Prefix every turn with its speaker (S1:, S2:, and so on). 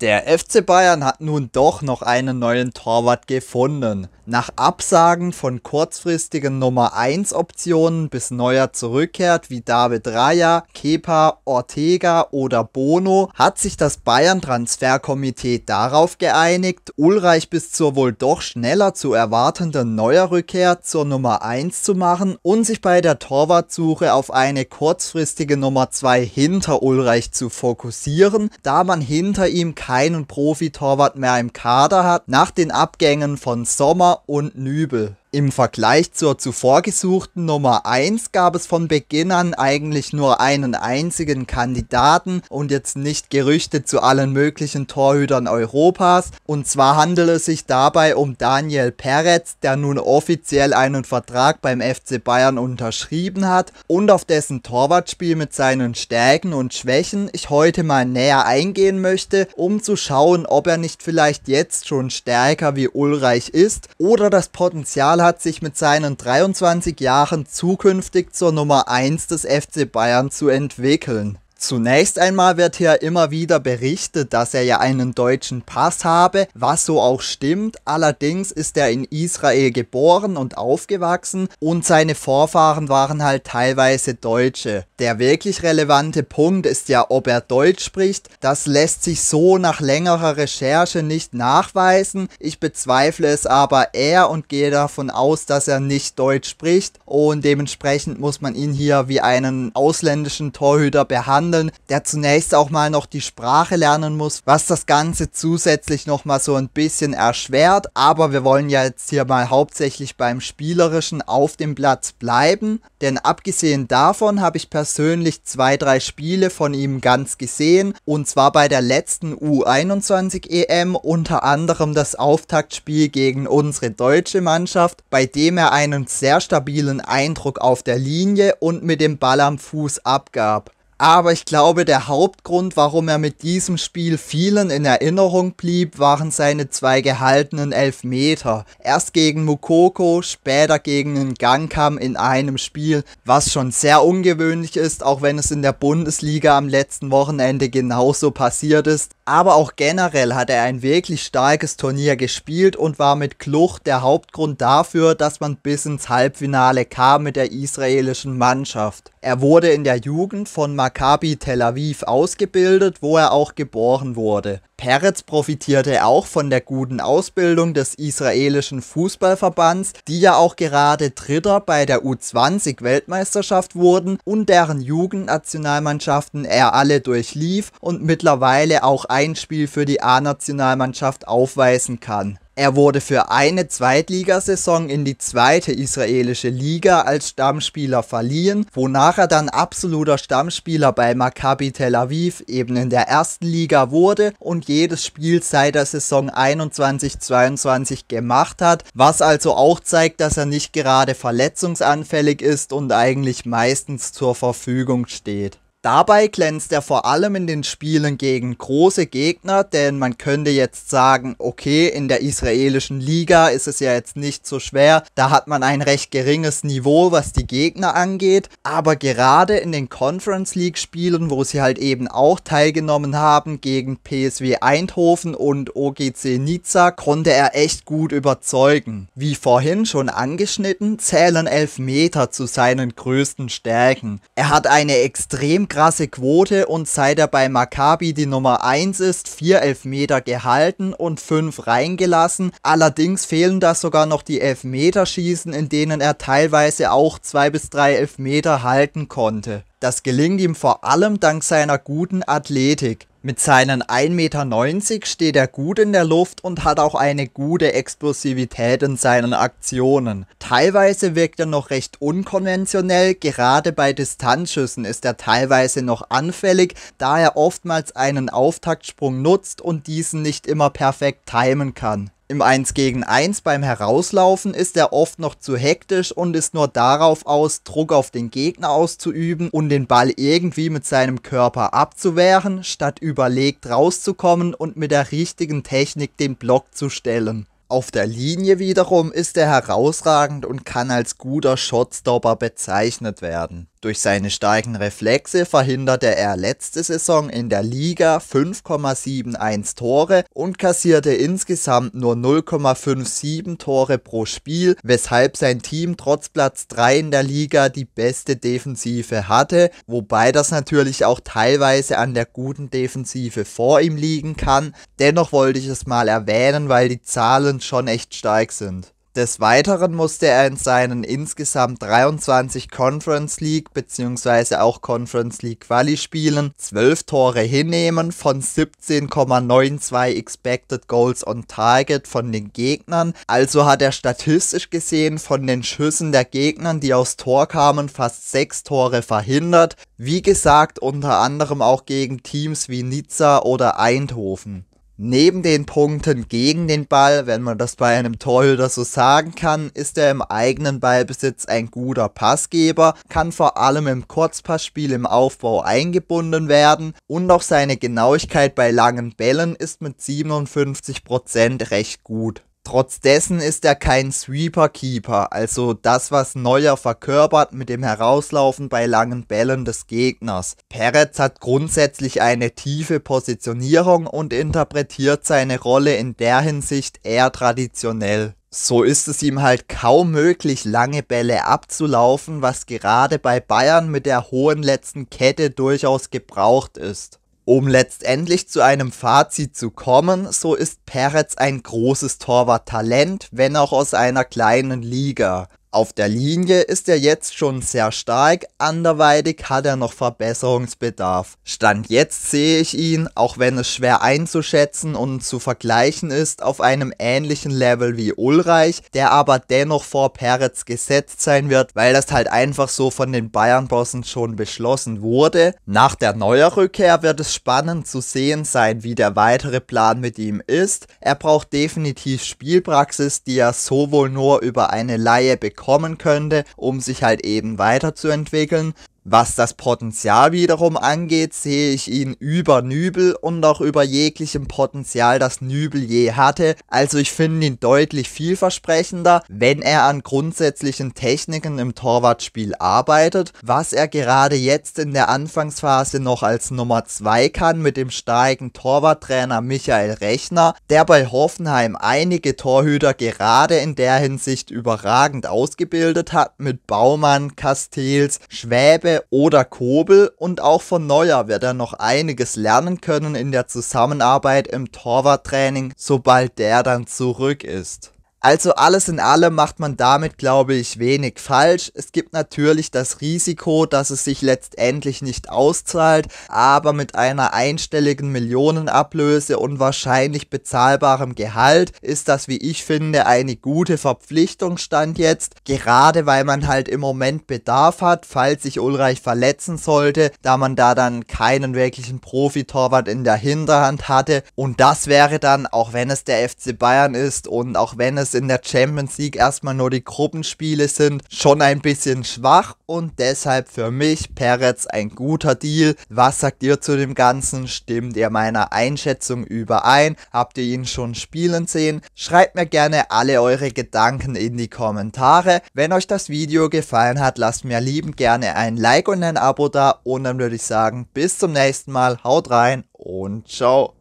S1: Der FC Bayern hat nun doch noch einen neuen Torwart gefunden. Nach Absagen von kurzfristigen Nummer 1 Optionen bis Neuer zurückkehrt wie David Raya, Kepa, Ortega oder Bono hat sich das Bayern Transferkomitee darauf geeinigt, Ulreich bis zur wohl doch schneller zu erwartenden Neuerrückkehr zur Nummer 1 zu machen und sich bei der Torwartsuche auf eine kurzfristige Nummer 2 hinter Ulreich zu fokussieren, da man hinter ihm keine keinen Profitorwart mehr im Kader hat, nach den Abgängen von Sommer und Nübel. Im Vergleich zur zuvor gesuchten Nummer 1 gab es von Beginn an eigentlich nur einen einzigen Kandidaten und jetzt nicht Gerüchte zu allen möglichen Torhütern Europas. Und zwar handelt es sich dabei um Daniel Peretz, der nun offiziell einen Vertrag beim FC Bayern unterschrieben hat und auf dessen Torwartspiel mit seinen Stärken und Schwächen ich heute mal näher eingehen möchte, um zu schauen, ob er nicht vielleicht jetzt schon stärker wie Ulreich ist oder das Potenzial Pokal hat sich mit seinen 23 Jahren zukünftig zur Nummer 1 des FC Bayern zu entwickeln. Zunächst einmal wird hier immer wieder berichtet, dass er ja einen deutschen Pass habe, was so auch stimmt. Allerdings ist er in Israel geboren und aufgewachsen und seine Vorfahren waren halt teilweise Deutsche. Der wirklich relevante Punkt ist ja, ob er Deutsch spricht. Das lässt sich so nach längerer Recherche nicht nachweisen. Ich bezweifle es aber eher und gehe davon aus, dass er nicht Deutsch spricht und dementsprechend muss man ihn hier wie einen ausländischen Torhüter behandeln handeln, der zunächst auch mal noch die Sprache lernen muss, was das Ganze zusätzlich noch mal so ein bisschen erschwert. Aber wir wollen ja jetzt hier mal hauptsächlich beim Spielerischen auf dem Platz bleiben, denn abgesehen davon habe ich persönlich zwei, drei Spiele von ihm ganz gesehen und zwar bei der letzten U21 EM e unter anderem das Auftaktspiel gegen unsere deutsche Mannschaft, bei dem er einen sehr stabilen Eindruck auf der Linie und mit dem Ball am Fuß abgab. Aber ich glaube, der Hauptgrund, warum er mit diesem Spiel vielen in Erinnerung blieb, waren seine zwei gehaltenen Elfmeter. Erst gegen Mukoko, später gegen den Gangkam in einem Spiel, was schon sehr ungewöhnlich ist, auch wenn es in der Bundesliga am letzten Wochenende genauso passiert ist. Aber auch generell hat er ein wirklich starkes Turnier gespielt und war mit Klucht der Hauptgrund dafür, dass man bis ins Halbfinale kam mit der israelischen Mannschaft. Er wurde in der Jugend von Maccabi Tel Aviv ausgebildet, wo er auch geboren wurde. Peretz profitierte auch von der guten Ausbildung des israelischen Fußballverbands, die ja auch gerade Dritter bei der U20-Weltmeisterschaft wurden und deren Jugendnationalmannschaften er alle durchlief und mittlerweile auch ein Spiel für die A-Nationalmannschaft aufweisen kann. Er wurde für eine Zweitligasaison in die zweite israelische Liga als Stammspieler verliehen, wonach er dann absoluter Stammspieler bei Maccabi Tel Aviv eben in der ersten Liga wurde und jedes Spiel seit der Saison 21-22 gemacht hat, was also auch zeigt, dass er nicht gerade verletzungsanfällig ist und eigentlich meistens zur Verfügung steht. Dabei glänzt er vor allem in den Spielen gegen große Gegner, denn man könnte jetzt sagen, okay, in der israelischen Liga ist es ja jetzt nicht so schwer, da hat man ein recht geringes Niveau, was die Gegner angeht, aber gerade in den Conference League Spielen, wo sie halt eben auch teilgenommen haben gegen PSW Eindhoven und OGC Nizza, konnte er echt gut überzeugen. Wie vorhin schon angeschnitten, zählen Elfmeter zu seinen größten Stärken. Er hat eine extrem krasse Quote und seit er bei Maccabi die Nummer 1 ist, 4 Elfmeter gehalten und 5 reingelassen. Allerdings fehlen da sogar noch die Elfmeterschießen, in denen er teilweise auch 2 bis 3 Elfmeter halten konnte. Das gelingt ihm vor allem dank seiner guten Athletik. Mit seinen 1,90 Meter steht er gut in der Luft und hat auch eine gute Explosivität in seinen Aktionen. Teilweise wirkt er noch recht unkonventionell, gerade bei Distanzschüssen ist er teilweise noch anfällig, da er oftmals einen Auftaktsprung nutzt und diesen nicht immer perfekt timen kann im 1 gegen 1 beim Herauslaufen ist er oft noch zu hektisch und ist nur darauf aus, Druck auf den Gegner auszuüben und den Ball irgendwie mit seinem Körper abzuwehren, statt überlegt rauszukommen und mit der richtigen Technik den Block zu stellen. Auf der Linie wiederum ist er herausragend und kann als guter Shotstopper bezeichnet werden. Durch seine starken Reflexe verhinderte er letzte Saison in der Liga 5,71 Tore und kassierte insgesamt nur 0,57 Tore pro Spiel, weshalb sein Team trotz Platz 3 in der Liga die beste Defensive hatte, wobei das natürlich auch teilweise an der guten Defensive vor ihm liegen kann. Dennoch wollte ich es mal erwähnen, weil die Zahlen schon echt stark sind. Des Weiteren musste er in seinen insgesamt 23 Conference League bzw. auch Conference League Quali-Spielen 12 Tore hinnehmen von 17,92 Expected Goals on Target von den Gegnern. Also hat er statistisch gesehen von den Schüssen der Gegnern, die aufs Tor kamen, fast 6 Tore verhindert. Wie gesagt, unter anderem auch gegen Teams wie Nizza oder Eindhoven neben den Punkten gegen den Ball, wenn man das bei einem Torhüter so sagen kann, ist er im eigenen Ballbesitz ein guter Passgeber, kann vor allem im Kurzpassspiel im Aufbau eingebunden werden und auch seine Genauigkeit bei langen Bällen ist mit 57% recht gut. Trotz dessen ist er kein Sweeper-Keeper, also das, was Neuer verkörpert mit dem Herauslaufen bei langen Bällen des Gegners. Peretz hat grundsätzlich eine tiefe Positionierung und interpretiert seine Rolle in der Hinsicht eher traditionell. So ist es ihm halt kaum möglich, lange Bälle abzulaufen, was gerade bei Bayern mit der hohen letzten Kette durchaus gebraucht ist. Um letztendlich zu einem Fazit zu kommen, so ist Peretz ein großes Torwarttalent, wenn auch aus einer kleinen Liga auf der Linie ist er jetzt schon sehr stark, anderweitig hat er noch Verbesserungsbedarf. Stand jetzt sehe ich ihn, auch wenn es schwer einzuschätzen und zu vergleichen ist, auf einem ähnlichen Level wie Ulreich, der aber dennoch vor Peretz gesetzt sein wird, weil das halt einfach so von den Bayern-Bossen schon beschlossen wurde. Nach der Neuerrückkehr wird es spannend zu sehen sein, wie der weitere Plan mit ihm ist. Er braucht definitiv Spielpraxis, die er sowohl nur über eine Laie bekommt, kommen könnte, um sich halt eben weiterzuentwickeln was das Potenzial wiederum angeht, sehe ich ihn über Nübel und auch über jeglichem Potenzial, das Nübel je hatte. Also ich finde ihn deutlich vielversprechender, wenn er an grundsätzlichen Techniken im Torwartspiel arbeitet, was er gerade jetzt in der Anfangsphase noch als Nummer 2 kann mit dem starken Torwarttrainer Michael Rechner, der bei Hoffenheim einige Torhüter gerade in der Hinsicht überragend ausgebildet hat mit Baumann, Castells, Schwäbe oder Kobel und auch von Neuer wird er noch einiges lernen können in der Zusammenarbeit im Torwarttraining, sobald der dann zurück ist. Also alles in allem macht man damit, glaube ich, wenig falsch. Es gibt natürlich das Risiko, dass es sich letztendlich nicht auszahlt, aber mit einer einstelligen Millionenablöse und wahrscheinlich bezahlbarem Gehalt ist das, wie ich finde, eine gute Verpflichtung stand jetzt, gerade weil man halt im Moment Bedarf hat, falls sich Ulreich verletzen sollte, da man da dann keinen wirklichen Profitorwart in der Hinterhand hatte und das wäre dann, auch wenn es der FC Bayern ist und auch wenn es es in der Champions League erstmal nur die Gruppenspiele sind, schon ein bisschen schwach und deshalb für mich Peretz ein guter Deal. Was sagt ihr zu dem Ganzen? Stimmt ihr meiner Einschätzung überein? Habt ihr ihn schon spielen sehen? Schreibt mir gerne alle eure Gedanken in die Kommentare. Wenn euch das Video gefallen hat, lasst mir lieben gerne ein Like und ein Abo da und dann würde ich sagen, bis zum nächsten Mal, haut rein und ciao.